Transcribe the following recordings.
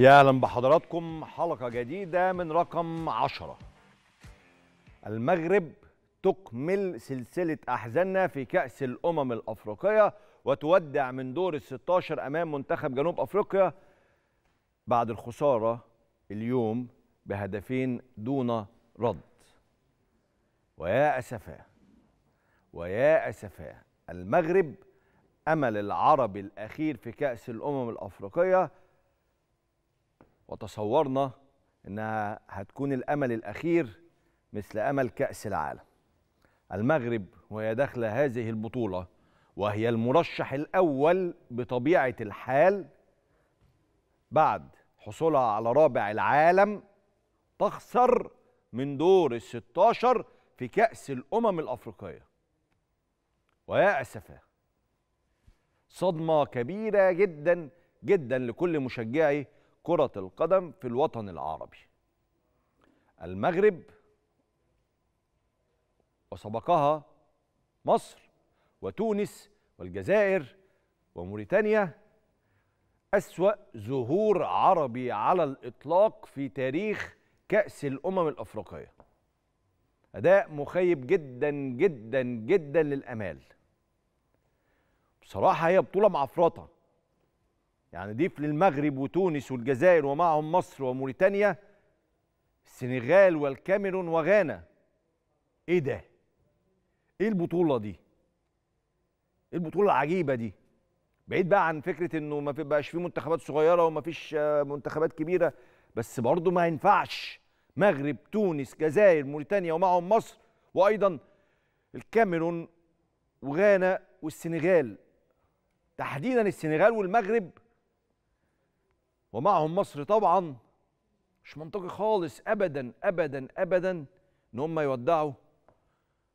يا اهلا بحضراتكم حلقه جديده من رقم 10 المغرب تكمل سلسله احزاننا في كاس الامم الافريقيه وتودع من دور ال 16 امام منتخب جنوب افريقيا بعد الخساره اليوم بهدفين دون رد ويا اسفاه ويا اسفاه المغرب امل العربي الاخير في كاس الامم الافريقيه وتصورنا انها هتكون الامل الاخير مثل امل كاس العالم المغرب وهي داخله هذه البطوله وهي المرشح الاول بطبيعه الحال بعد حصولها على رابع العالم تخسر من دور ال 16 في كأس الأمم الأفريقية ويا أسفاه صدمة كبيرة جدا جدا لكل مشجعي كرة القدم في الوطن العربي المغرب وسبقها مصر وتونس والجزائر وموريتانيا أسوأ ظهور عربي على الإطلاق في تاريخ كأس الأمم الأفريقية أداء مخيب جدا جدا جدا للأمال بصراحة هي بطولة معفرطة يعني ضيف للمغرب وتونس والجزائر ومعهم مصر وموريتانيا السنغال والكاميرون وغانا ايه ده ايه البطوله دي ايه البطوله العجيبه دي بعيد بقى عن فكره انه ما بقاش في منتخبات صغيره وما فيش آه، منتخبات كبيره بس برضه ما ينفعش مغرب تونس جزائر موريتانيا ومعهم مصر وايضا الكاميرون وغانا والسنغال تحديدا السنغال والمغرب ومعهم مصر طبعا مش منطقي خالص ابدا ابدا ابدا ان هم يودعوا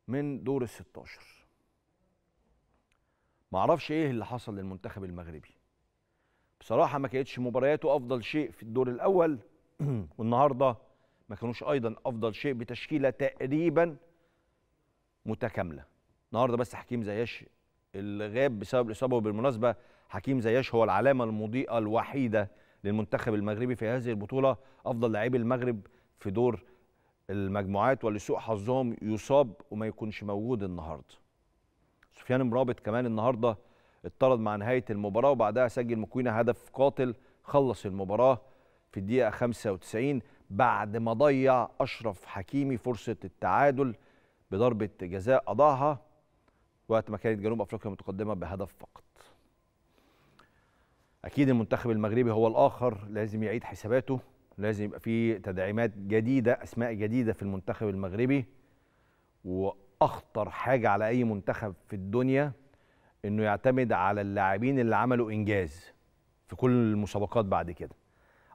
من دور ال 16 معرفش ايه اللي حصل للمنتخب المغربي بصراحه ما كانتش مبارياته افضل شيء في الدور الاول والنهارده ما كانوش ايضا افضل شيء بتشكيله تقريبا متكامله النهارده بس حكيم زياش اللي غاب بسبب الاصابه وبالمناسبه حكيم زياش هو العلامه المضيئه الوحيده للمنتخب المغربي في هذه البطوله افضل لاعبي المغرب في دور المجموعات ولسوء حظهم يصاب وما يكونش موجود النهارده سفيان مرابط كمان النهارده اتطرد مع نهايه المباراه وبعدها سجل مكوينه هدف قاتل خلص المباراه في الدقيقه 95 بعد ما ضيع اشرف حكيمي فرصه التعادل بضربه جزاء اضاعها وقت ما كانت جنوب افريقيا متقدمه بهدف فقط اكيد المنتخب المغربي هو الاخر لازم يعيد حساباته لازم يبقى في تدعيمات جديده اسماء جديده في المنتخب المغربي واخطر حاجه على اي منتخب في الدنيا انه يعتمد على اللاعبين اللي عملوا انجاز في كل المسابقات بعد كده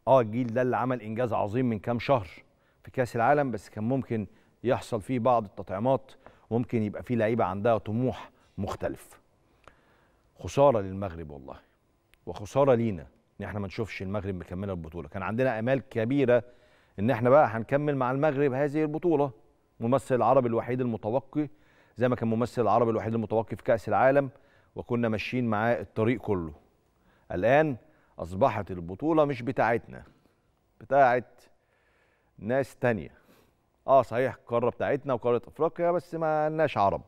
اه الجيل ده اللي عمل انجاز عظيم من كام شهر في كاس العالم بس كان ممكن يحصل فيه بعض التطعيمات ممكن يبقى فيه لعيبه عندها طموح مختلف خساره للمغرب والله وخساره لينا ان احنا ما نشوفش المغرب مكمله البطوله كان عندنا امال كبيره ان احنا بقى هنكمل مع المغرب هذه البطوله ممثل العربي الوحيد المتوقع زي ما كان ممثل العربي الوحيد المتوقع في كاس العالم وكنا ماشيين معاه الطريق كله الان اصبحت البطوله مش بتاعتنا بتاعت ناس تانية اه صحيح القاره بتاعتنا وقاره افريقيا بس ما لناش عرب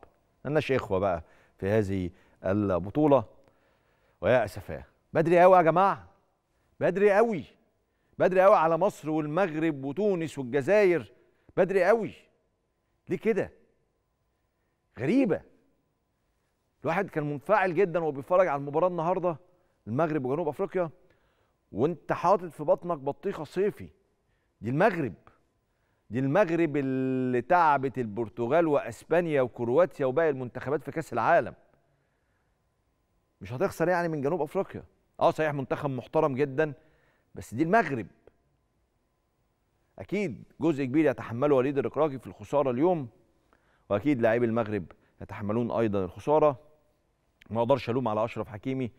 ما لناش اخوه بقى في هذه البطوله ويا اسفاه بدري قوي يا جماعه بدري قوي بدري قوي على مصر والمغرب وتونس والجزائر بدري قوي ليه كده غريبه الواحد كان منفعل جدا وبيتفرج على المباراه النهارده المغرب وجنوب افريقيا وانت حاطط في بطنك بطيخه صيفي دي المغرب دي المغرب اللي تعبت البرتغال واسبانيا وكرواتيا وباقي المنتخبات في كاس العالم مش هتخسر يعني من جنوب افريقيا اه صحيح منتخب محترم جدا بس دي المغرب اكيد جزء كبير يتحمله وليد الركراكي في الخساره اليوم واكيد لاعبي المغرب يتحملون ايضا الخساره ما اقدرش الوم على اشرف حكيمي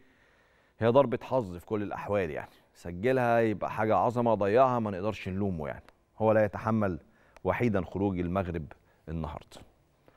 هي ضربه حظ في كل الاحوال يعني سجلها يبقى حاجه عظمه ضيعها ما نقدرش نلومه يعني هو لا يتحمل وحيدا خروج المغرب النهارده